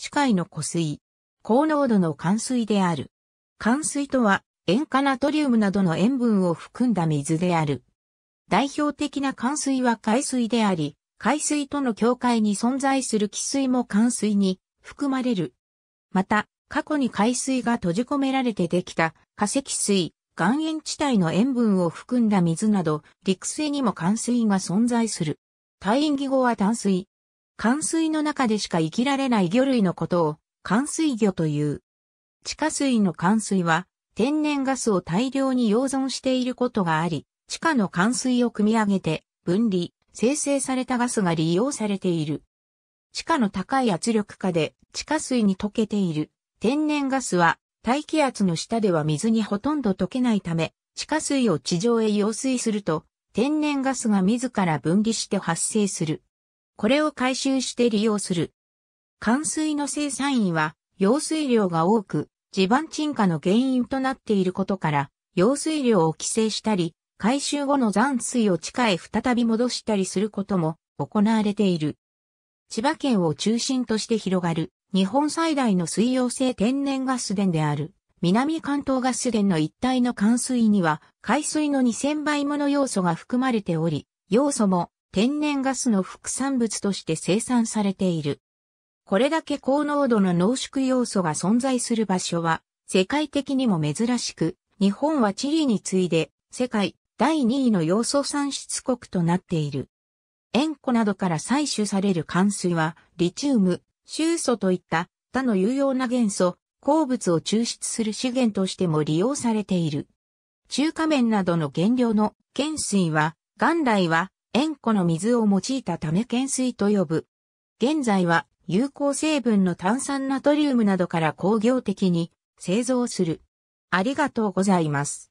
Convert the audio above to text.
地海の湖水、高濃度の寒水である。寒水とは、塩化ナトリウムなどの塩分を含んだ水である。代表的な寒水は海水であり、海水との境界に存在する汽水も寒水に含まれる。また、過去に海水が閉じ込められてできた化石水、岩塩地帯の塩分を含んだ水など、陸水にも寒水が存在する。対義語は淡水、寒水の中でしか生きられない魚類のことを、寒水魚という。地下水の寒水は、天然ガスを大量に溶存していることがあり、地下の寒水を組み上げて、分離、生成されたガスが利用されている。地下の高い圧力下で地下水に溶けている天然ガスは大気圧の下では水にほとんど溶けないため地下水を地上へ溶水すると天然ガスが自ら分離して発生する。これを回収して利用する。冠水の生産員は、用水量が多く、地盤沈下の原因となっていることから、用水量を規制したり、回収後の残水を地下へ再び戻したりすることも行われている。千葉県を中心として広がる日本最大の水溶性天然ガス田である南関東ガス田の一帯の冠水には海水の2000倍もの要素が含まれており、要素も天然ガスの副産物として生産されている。これだけ高濃度の濃縮要素が存在する場所は世界的にも珍しく、日本は地理に次いで世界第2位の要素産出国となっている。塩湖などから採取される寒水は、リチウム、臭素といった他の有用な元素、鉱物を抽出する資源としても利用されている。中華麺などの原料の原水は、元来は塩湖の水を用いたため懸水と呼ぶ。現在は有効成分の炭酸ナトリウムなどから工業的に製造する。ありがとうございます。